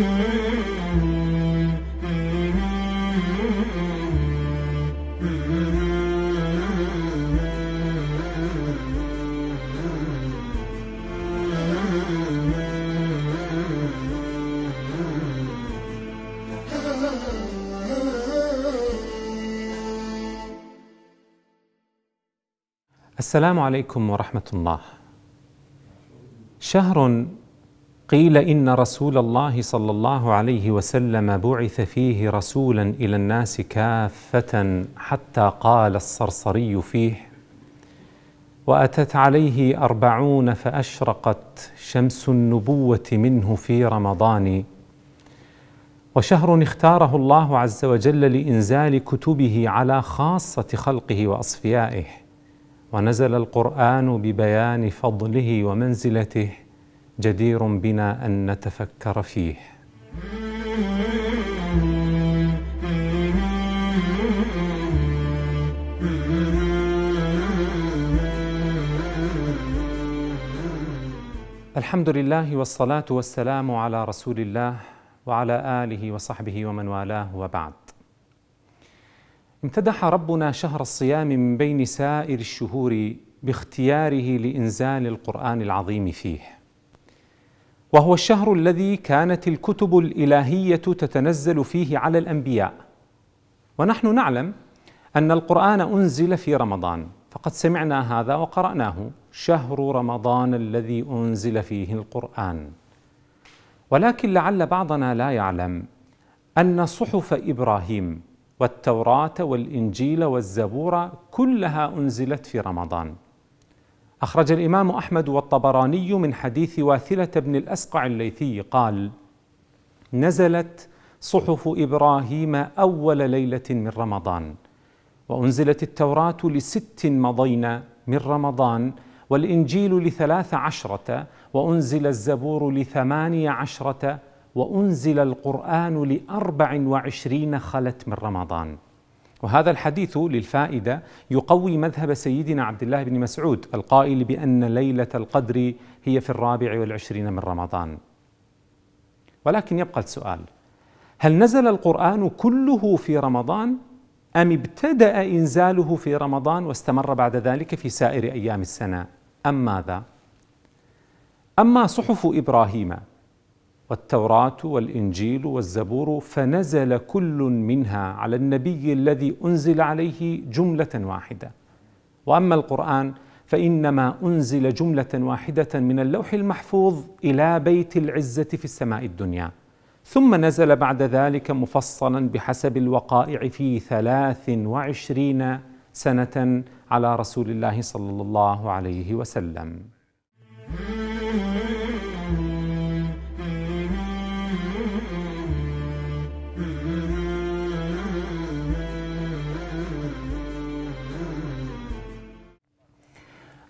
السلام عليكم ورحمة الله. شهر قيل إن رسول الله صلى الله عليه وسلم بعث فيه رسولا إلى الناس كافة حتى قال الصرصري فيه وأتت عليه أربعون فأشرقت شمس النبوة منه في رمضان وشهر اختاره الله عز وجل لإنزال كتبه على خاصة خلقه وأصفيائه ونزل القرآن ببيان فضله ومنزلته جدير بنا ان نتفكر فيه الحمد لله والصلاه والسلام على رسول الله وعلى اله وصحبه ومن والاه وبعد امتدح ربنا شهر الصيام من بين سائر الشهور باختياره لانزال القران العظيم فيه وهو الشهر الذي كانت الكتب الالهيه تتنزل فيه على الانبياء ونحن نعلم ان القران انزل في رمضان فقد سمعنا هذا وقراناه شهر رمضان الذي انزل فيه القران ولكن لعل بعضنا لا يعلم ان صحف ابراهيم والتوراه والانجيل والزبور كلها انزلت في رمضان أخرج الإمام أحمد والطبراني من حديث واثلة بن الأسقع الليثي قال: نزلت صحف إبراهيم أول ليلة من رمضان، وأنزلت التوراة لست مضين من رمضان، والإنجيل لثلاث عشرة، وأنزل الزبور لثماني عشرة، وأنزل القرآن لأربع وعشرين خلت من رمضان. وهذا الحديث للفائدة يقوي مذهب سيدنا عبد الله بن مسعود القائل بأن ليلة القدر هي في الرابع والعشرين من رمضان ولكن يبقى السؤال هل نزل القرآن كله في رمضان أم ابتدأ إنزاله في رمضان واستمر بعد ذلك في سائر أيام السنة أم ماذا؟ أما صحف إبراهيم والتوراة والإنجيل والزبور فنزل كل منها على النبي الذي أنزل عليه جملة واحدة وأما القرآن فإنما أنزل جملة واحدة من اللوح المحفوظ إلى بيت العزة في السماء الدنيا ثم نزل بعد ذلك مفصلا بحسب الوقائع في ثلاث وعشرين سنة على رسول الله صلى الله عليه وسلم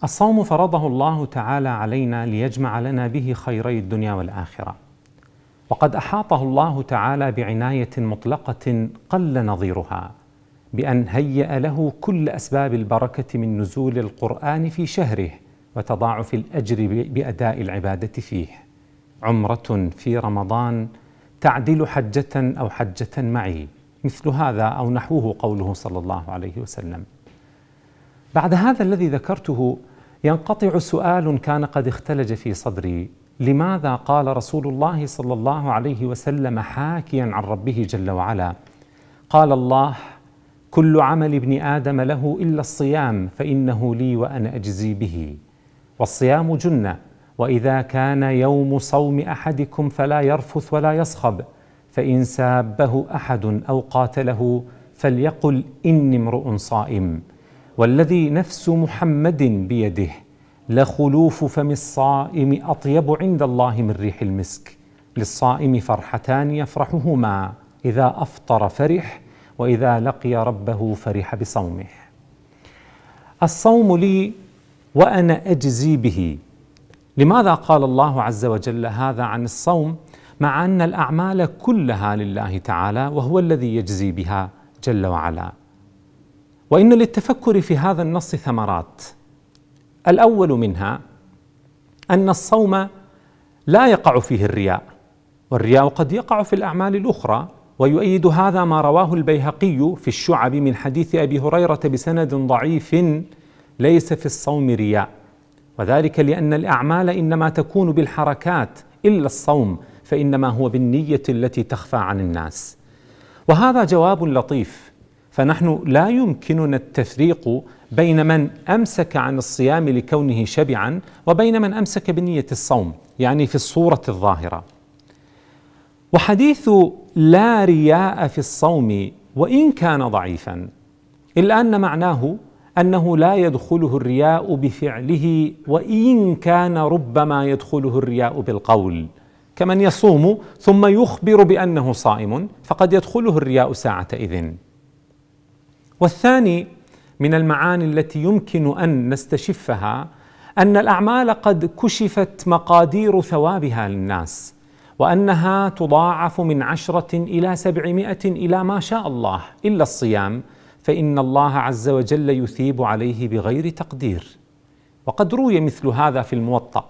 الصوم فرضه الله تعالى علينا ليجمع لنا به خيري الدنيا والاخره وقد احاطه الله تعالى بعنايه مطلقه قل نظيرها بان هيا له كل اسباب البركه من نزول القران في شهره وتضاعف الاجر باداء العباده فيه عمره في رمضان تعدل حجه او حجه معي مثل هذا او نحوه قوله صلى الله عليه وسلم بعد هذا الذي ذكرته ينقطع سؤال كان قد اختلج في صدري لماذا قال رسول الله صلى الله عليه وسلم حاكيا عن ربه جل وعلا قال الله كل عمل ابن ادم له الا الصيام فانه لي وانا اجزي به والصيام جنه واذا كان يوم صوم احدكم فلا يرفث ولا يصخب فان سابه احد او قاتله فليقل اني امرؤ صائم والذي نفس محمد بيده لخلوف فم الصائم اطيب عند الله من ريح المسك للصائم فرحتان يفرحهما اذا افطر فرح واذا لقي ربه فرح بصومه الصوم لي وانا اجزي به لماذا قال الله عز وجل هذا عن الصوم مع ان الاعمال كلها لله تعالى وهو الذي يجزي بها جل وعلا وإن للتفكر في هذا النص ثمرات الأول منها أن الصوم لا يقع فيه الرياء والرياء قد يقع في الأعمال الأخرى ويؤيد هذا ما رواه البيهقي في الشعب من حديث أبي هريرة بسند ضعيف ليس في الصوم رياء وذلك لأن الأعمال إنما تكون بالحركات إلا الصوم فإنما هو بالنية التي تخفى عن الناس وهذا جواب لطيف فنحن لا يمكننا التفريق بين من امسك عن الصيام لكونه شبعا وبين من امسك بنيه الصوم يعني في الصوره الظاهره وحديث لا رياء في الصوم وان كان ضعيفا الا ان معناه انه لا يدخله الرياء بفعله وان كان ربما يدخله الرياء بالقول كمن يصوم ثم يخبر بانه صائم فقد يدخله الرياء ساعتئذ والثاني من المعاني التي يمكن ان نستشفها ان الاعمال قد كشفت مقادير ثوابها للناس وانها تضاعف من عشره الى سبعمائه الى ما شاء الله الا الصيام فان الله عز وجل يثيب عليه بغير تقدير وقد روي مثل هذا في الموطأ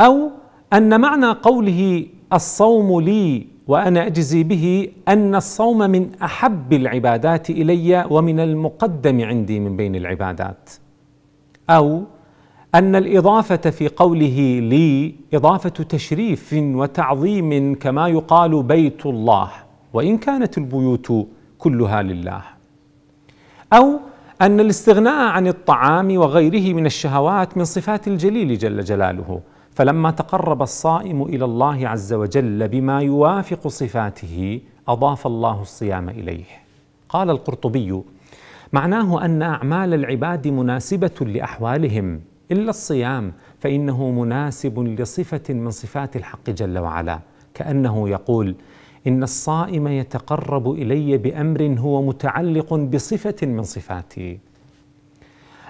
أو أن معنى قوله الصوم لي وانا اجزي به ان الصوم من احب العبادات الي ومن المقدم عندي من بين العبادات او ان الاضافه في قوله لي اضافه تشريف وتعظيم كما يقال بيت الله وان كانت البيوت كلها لله او ان الاستغناء عن الطعام وغيره من الشهوات من صفات الجليل جل جلاله فلما تقرب الصائم الى الله عز وجل بما يوافق صفاته اضاف الله الصيام اليه قال القرطبي معناه ان اعمال العباد مناسبه لاحوالهم الا الصيام فانه مناسب لصفه من صفات الحق جل وعلا كانه يقول ان الصائم يتقرب الي بامر هو متعلق بصفه من صفاتي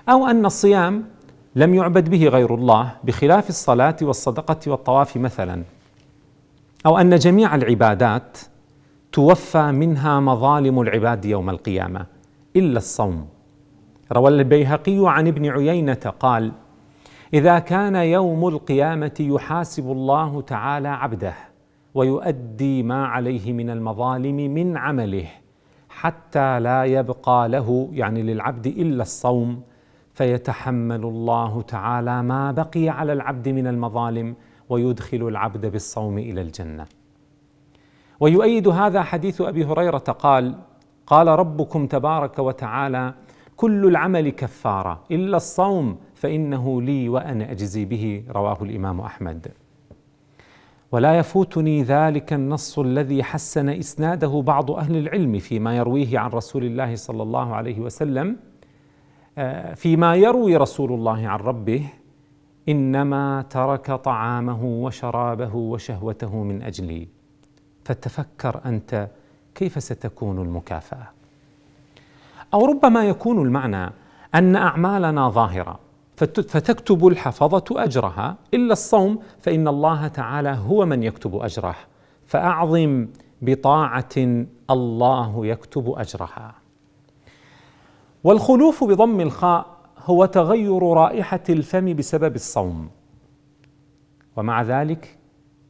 او ان الصيام لم يعبد به غير الله بخلاف الصلاة والصدقة والطواف مثلا أو أن جميع العبادات توفى منها مظالم العباد يوم القيامة إلا الصوم روى البيهقي عن ابن عيينة قال إذا كان يوم القيامة يحاسب الله تعالى عبده ويؤدي ما عليه من المظالم من عمله حتى لا يبقى له يعني للعبد إلا الصوم فيتحمل الله تعالى ما بقي على العبد من المظالم ويدخل العبد بالصوم الى الجنه ويؤيد هذا حديث ابي هريره قال قال ربكم تبارك وتعالى كل العمل كفاره الا الصوم فانه لي وانا اجزي به رواه الامام احمد ولا يفوتني ذلك النص الذي حسن اسناده بعض اهل العلم فيما يرويه عن رسول الله صلى الله عليه وسلم آه، فيما يروي رسول الله عن ربه انما ترك طعامه وشرابه وشهوته من اجلي فتفكر انت كيف ستكون المكافاه او ربما يكون المعنى ان اعمالنا ظاهره فتكتب الحفظه اجرها الا الصوم فان الله تعالى هو من يكتب اجره فاعظم بطاعه الله يكتب اجرها والخلوف بضم الخاء هو تغير رائحة الفم بسبب الصوم ومع ذلك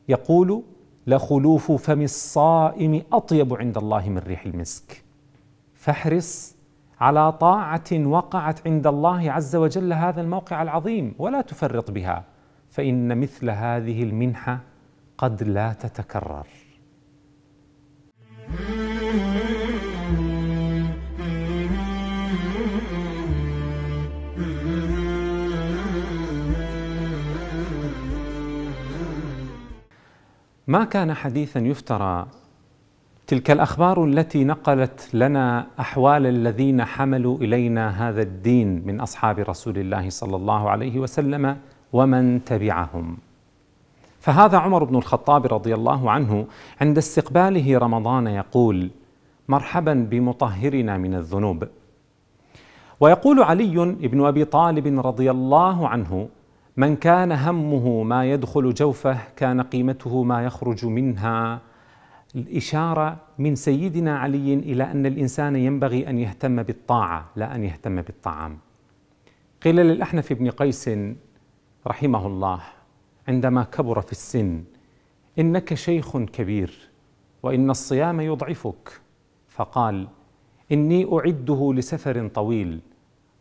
يقول لخلوف فم الصائم أطيب عند الله من ريح المسك فاحرص على طاعة وقعت عند الله عز وجل هذا الموقع العظيم ولا تفرط بها فإن مثل هذه المنحة قد لا تتكرر ما كان حديثا يفترى تلك الاخبار التي نقلت لنا احوال الذين حملوا الينا هذا الدين من اصحاب رسول الله صلى الله عليه وسلم ومن تبعهم فهذا عمر بن الخطاب رضي الله عنه عند استقباله رمضان يقول مرحبا بمطهرنا من الذنوب ويقول علي بن ابي طالب رضي الله عنه من كان همه ما يدخل جوفه كان قيمته ما يخرج منها الإشارة من سيدنا علي إلى أن الإنسان ينبغي أن يهتم بالطاعة لا أن يهتم بالطعام قيل للأحنف بن قيس رحمه الله عندما كبر في السن إنك شيخ كبير وإن الصيام يضعفك فقال إني أعده لسفر طويل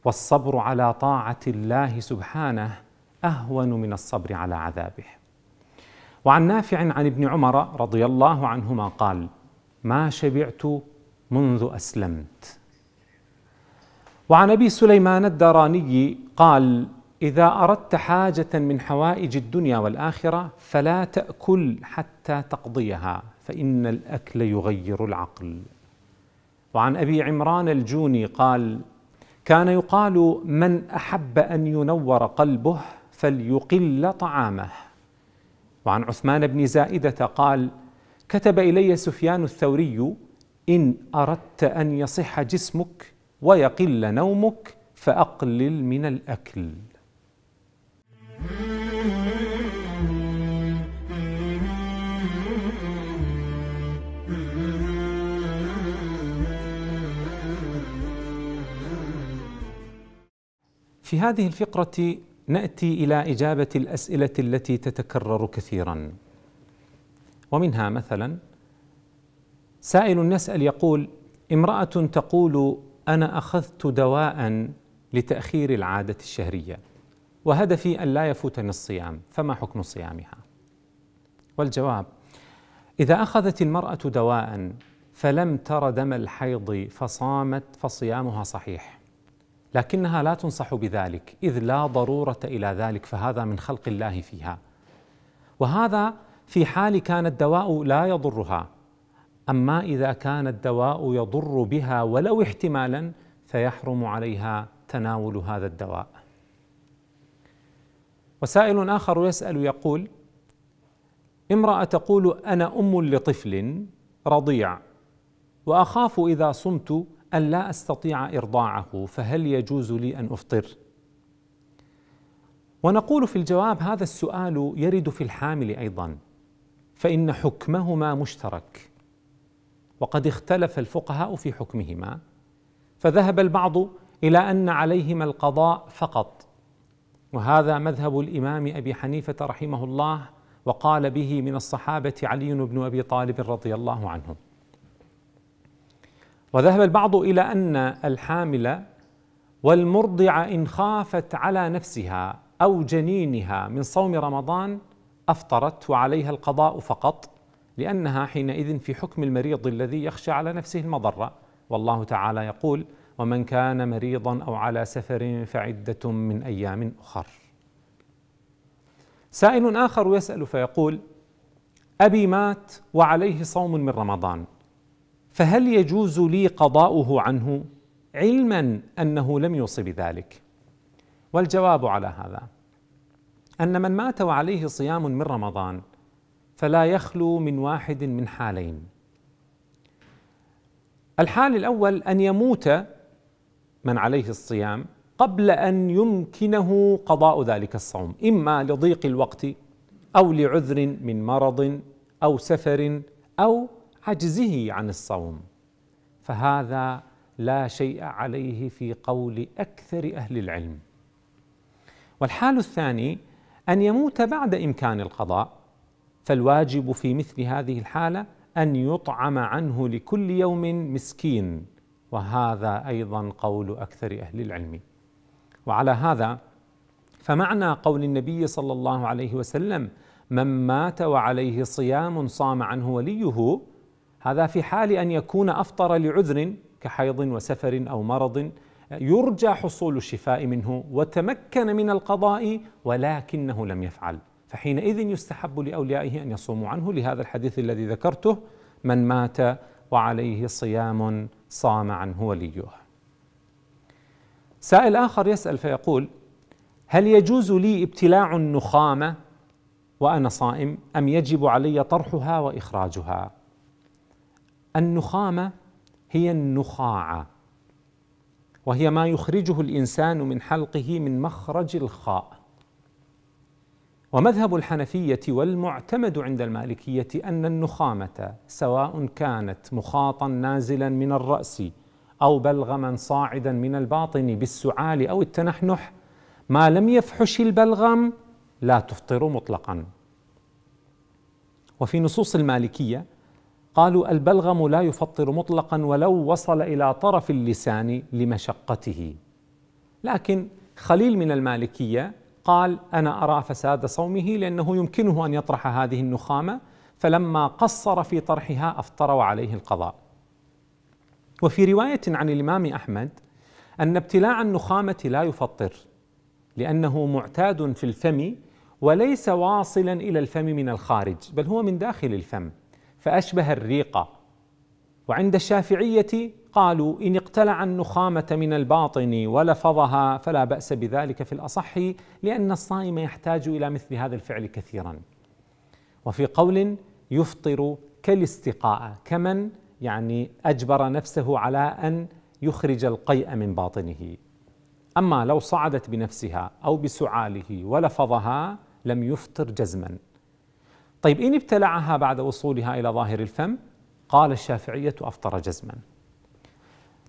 والصبر على طاعة الله سبحانه أهون من الصبر على عذابه وعن نافع عن ابن عمر رضي الله عنهما قال ما شبعت منذ أسلمت وعن أبي سليمان الدراني قال إذا أردت حاجة من حوائج الدنيا والآخرة فلا تأكل حتى تقضيها فإن الأكل يغير العقل وعن أبي عمران الجوني قال كان يقال من أحب أن ينور قلبه فليقل طعامه وعن عثمان بن زائده قال كتب الي سفيان الثوري ان اردت ان يصح جسمك ويقل نومك فاقلل من الاكل في هذه الفقره ناتي الى اجابه الاسئله التي تتكرر كثيرا ومنها مثلا سائل يسال يقول امراه تقول انا اخذت دواء لتاخير العاده الشهريه وهدفي ان لا يفوتني الصيام فما حكم صيامها والجواب اذا اخذت المراه دواء فلم تر دم الحيض فصامت فصيامها صحيح لكنها لا تنصح بذلك اذ لا ضروره الى ذلك فهذا من خلق الله فيها وهذا في حال كان الدواء لا يضرها اما اذا كان الدواء يضر بها ولو احتمالا فيحرم عليها تناول هذا الدواء وسائل اخر يسال يقول امراه تقول انا ام لطفل رضيع واخاف اذا صمت أن لا أستطيع إرضاعه فهل يجوز لي أن أفطر؟ ونقول في الجواب هذا السؤال يرد في الحامل أيضا فإن حكمهما مشترك وقد اختلف الفقهاء في حكمهما فذهب البعض إلى أن عليهما القضاء فقط وهذا مذهب الإمام أبي حنيفة رحمه الله وقال به من الصحابة علي بن أبي طالب رضي الله عنهم وذهب البعض إلى أن الحامل والمرضع إن خافت على نفسها أو جنينها من صوم رمضان أفطرت وعليها القضاء فقط لأنها حينئذ في حكم المريض الذي يخشى على نفسه المضرة والله تعالى يقول ومن كان مريضا أو على سفر فعدة من أيام أخر سائل آخر يسأل فيقول أبي مات وعليه صوم من رمضان فهل يجوز لي قضاؤه عنه علما انه لم يوص بذلك والجواب على هذا ان من مات وعليه صيام من رمضان فلا يخلو من واحد من حالين الحال الاول ان يموت من عليه الصيام قبل ان يمكنه قضاء ذلك الصوم اما لضيق الوقت او لعذر من مرض او سفر او حجزه عن الصوم فهذا لا شيء عليه في قول اكثر اهل العلم والحال الثاني ان يموت بعد امكان القضاء فالواجب في مثل هذه الحاله ان يطعم عنه لكل يوم مسكين وهذا ايضا قول اكثر اهل العلم وعلى هذا فمعنى قول النبي صلى الله عليه وسلم من مات وعليه صيام صام عنه وليه هذا في حال أن يكون أفطر لعذر كحيض وسفر أو مرض يرجى حصول الشفاء منه وتمكن من القضاء ولكنه لم يفعل فحينئذ يستحب لأوليائه أن يصوموا عنه لهذا الحديث الذي ذكرته من مات وعليه صيام صام عنه وليه سائل آخر يسأل فيقول هل يجوز لي ابتلاع النخامة وأنا صائم أم يجب علي طرحها وإخراجها النخامه هي النخاعه وهي ما يخرجه الانسان من حلقه من مخرج الخاء ومذهب الحنفيه والمعتمد عند المالكيه ان النخامه سواء كانت مخاطا نازلا من الراس او بلغما صاعدا من الباطن بالسعال او التنحنح ما لم يفحش البلغم لا تفطر مطلقا وفي نصوص المالكيه قالوا البلغم لا يفطر مطلقا ولو وصل الى طرف اللسان لمشقته لكن خليل من المالكيه قال انا ارى فساد صومه لانه يمكنه ان يطرح هذه النخامه فلما قصر في طرحها افطر وعليه القضاء وفي روايه عن الامام احمد ان ابتلاع النخامه لا يفطر لانه معتاد في الفم وليس واصلا الى الفم من الخارج بل هو من داخل الفم فأشبه الريقة وعند الشافعية قالوا إن اقتلع النخامة من الباطن ولفظها فلا بأس بذلك في الأصح لأن الصائم يحتاج إلى مثل هذا الفعل كثيرا وفي قول يفطر كالاستقاء كمن يعني أجبر نفسه على أن يخرج القيء من باطنه أما لو صعدت بنفسها أو بسعاله ولفظها لم يفطر جزما طيب إن ابتلعها بعد وصولها إلى ظاهر الفم قال الشافعية أفطر جزما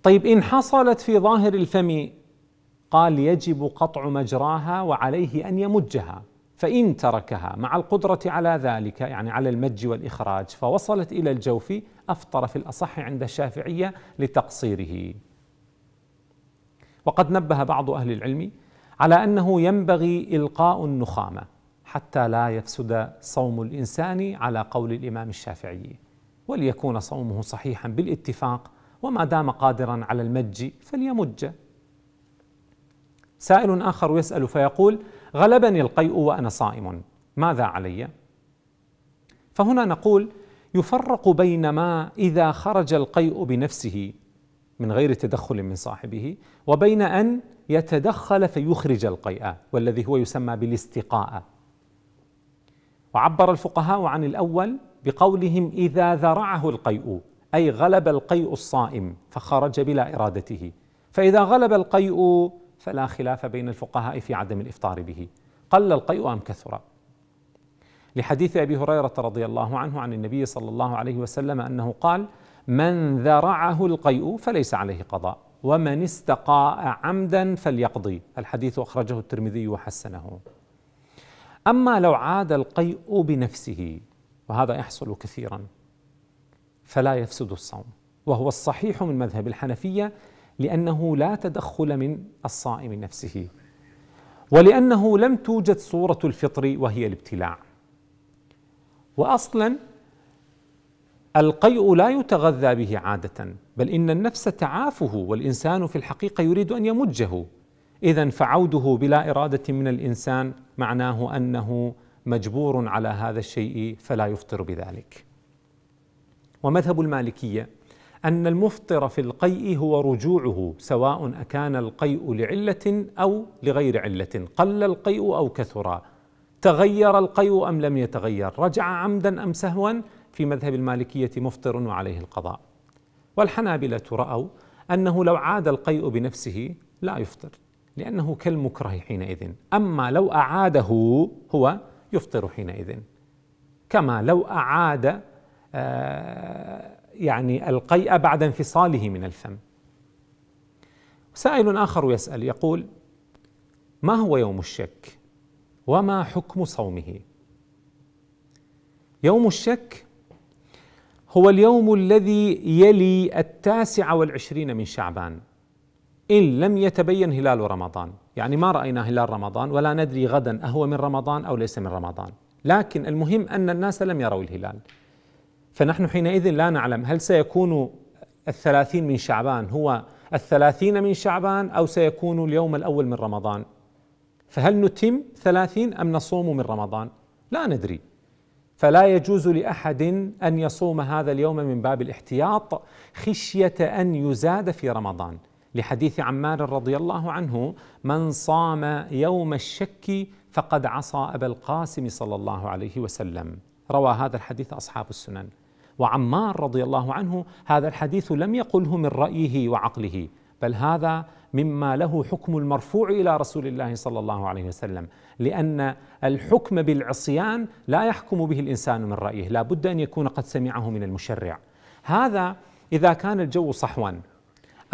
طيب إن حصلت في ظاهر الفم قال يجب قطع مجراها وعليه أن يمجها فإن تركها مع القدرة على ذلك يعني على المج والإخراج فوصلت إلى الجوف أفطر في الأصح عند الشافعية لتقصيره وقد نبه بعض أهل العلم على أنه ينبغي إلقاء النخامة حتى لا يفسد صوم الانسان على قول الامام الشافعي وليكون صومه صحيحا بالاتفاق وما دام قادرا على المج فليمج سائل اخر يسال فيقول غلبني القيء وانا صائم ماذا علي فهنا نقول يفرق بين ما اذا خرج القيء بنفسه من غير تدخل من صاحبه وبين ان يتدخل فيخرج القيء والذي هو يسمى بالاستقاء وعبر الفقهاء عن الأول بقولهم إذا ذرعه القيء أي غلب القيء الصائم فخرج بلا إرادته فإذا غلب القيء فلا خلاف بين الفقهاء في عدم الإفطار به قل القيء أم كثر لحديث أبي هريرة رضي الله عنه عن النبي صلى الله عليه وسلم أنه قال من ذرعه القيء فليس عليه قضاء ومن استقاء عمدا فليقضي الحديث أخرجه الترمذي وحسنه أما لو عاد القيء بنفسه وهذا يحصل كثيرا فلا يفسد الصوم وهو الصحيح من مذهب الحنفية لأنه لا تدخل من الصائم نفسه ولأنه لم توجد صورة الفطر وهي الابتلاع وأصلا القيء لا يتغذى به عادة بل إن النفس تعافه والإنسان في الحقيقة يريد أن يمجه اذا فعوده بلا اراده من الانسان معناه انه مجبور على هذا الشيء فلا يفطر بذلك ومذهب المالكيه ان المفطر في القيء هو رجوعه سواء اكان القيء لعله او لغير عله قل القيء او كثر تغير القيء ام لم يتغير رجع عمدا ام سهوا في مذهب المالكيه مفطر وعليه القضاء والحنابله راوا انه لو عاد القيء بنفسه لا يفطر لأنه كالمكره حينئذ أما لو أعاده هو يفطر حينئذ كما لو أعاد آه، يعني القيء بعد انفصاله من الفم سائل آخر يسأل يقول ما هو يوم الشك وما حكم صومه يوم الشك هو اليوم الذي يلي التاسع والعشرين من شعبان إن لم يتبين هلال رمضان يعني ما رأينا هلال رمضان ولا ندري غدا أهو من رمضان أو ليس من رمضان لكن المهم أن الناس لم يروا الهلال فنحن حينئذ لا نعلم هل سيكون الثلاثين من شعبان هو الثلاثين من شعبان أو سيكون اليوم الأول من رمضان فهل نتم ثلاثين أم نصوم من رمضان لا ندري فلا يجوز لأحد أن يصوم هذا اليوم من باب الاحتياط خشية أن يزاد في رمضان لحديث عمار رضي الله عنه من صام يوم الشك فقد عصى ابا القاسم صلى الله عليه وسلم روى هذا الحديث اصحاب السنن وعمار رضي الله عنه هذا الحديث لم يقله من رايه وعقله بل هذا مما له حكم المرفوع الى رسول الله صلى الله عليه وسلم لان الحكم بالعصيان لا يحكم به الانسان من رايه لا بد ان يكون قد سمعه من المشرع هذا اذا كان الجو صحوا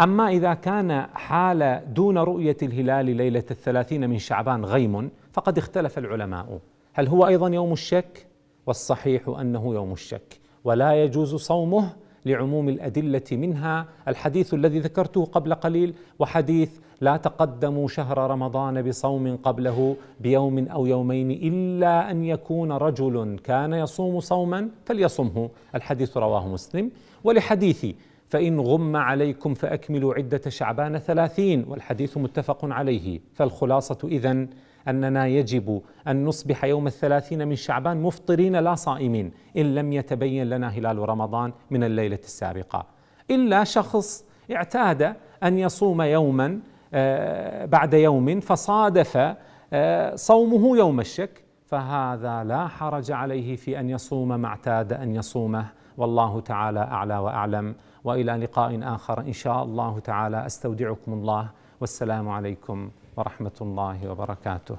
أما إذا كان حال دون رؤية الهلال ليلة الثلاثين من شعبان غيم فقد اختلف العلماء هل هو أيضا يوم الشك؟ والصحيح أنه يوم الشك ولا يجوز صومه لعموم الأدلة منها الحديث الذي ذكرته قبل قليل وحديث لا تقدموا شهر رمضان بصوم قبله بيوم أو يومين إلا أن يكون رجل كان يصوم صوما فليصمه الحديث رواه مسلم ولحديث فإن غم عليكم فأكملوا عدة شعبان ثلاثين والحديث متفق عليه فالخلاصة إذن أننا يجب أن نصبح يوم الثلاثين من شعبان مفطرين لا صائمين إن لم يتبين لنا هلال رمضان من الليلة السابقة إلا شخص اعتاد أن يصوم يوما آه، بعد يوم فصادف آه، صومه يوم الشك فهذا لا حرج عليه في أن يصوم ما اعتاد أن يصومه والله تعالى أعلى وأعلم والى لقاء اخر ان شاء الله تعالى استودعكم الله والسلام عليكم ورحمه الله وبركاته.